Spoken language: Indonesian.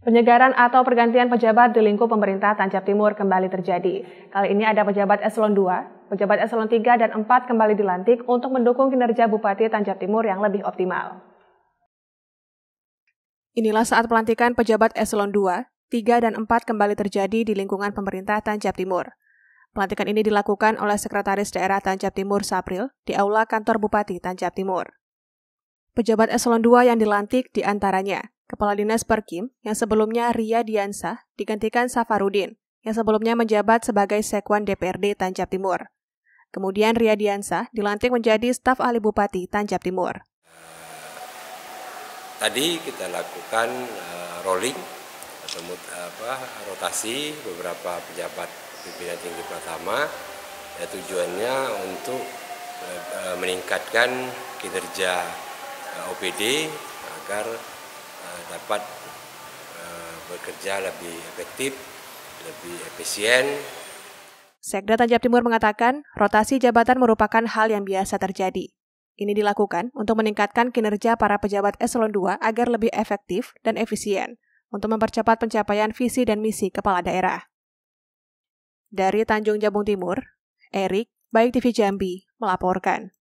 Penyegaran atau pergantian pejabat di lingkup pemerintah Tanjab Timur kembali terjadi. Kali ini ada pejabat eselon 2, pejabat eselon 3 dan 4 kembali dilantik untuk mendukung kinerja Bupati Tanjab Timur yang lebih optimal. Inilah saat pelantikan pejabat eselon 2, 3 dan 4 kembali terjadi di lingkungan pemerintah Tanjab Timur. Pelantikan ini dilakukan oleh Sekretaris Daerah Tanjab Timur Sapril di Aula Kantor Bupati Tanjab Timur. Pejabat eselon 2 yang dilantik diantaranya Kepala Dinas Perkim, yang sebelumnya Ria Diansa digantikan Safarudin, yang sebelumnya menjabat sebagai Sekwan DPRD Tanjab Timur. Kemudian Ria Diansa dilantik menjadi staf ahli Bupati Tanjab Timur. Tadi kita lakukan eh, rolling atau apa, rotasi beberapa pejabat pimpinan tinggi pertama. Ya, tujuannya untuk eh, eh, meningkatkan kinerja OPD agar Eh, dapat eh, bekerja lebih efektif, lebih efisien. Sekda Tanjab Timur mengatakan, rotasi jabatan merupakan hal yang biasa terjadi. Ini dilakukan untuk meningkatkan kinerja para pejabat eselon 2 agar lebih efektif dan efisien untuk mempercepat pencapaian visi dan misi kepala daerah. Dari Tanjung Jabung Timur, Erik, Baik TV Jambi, melaporkan.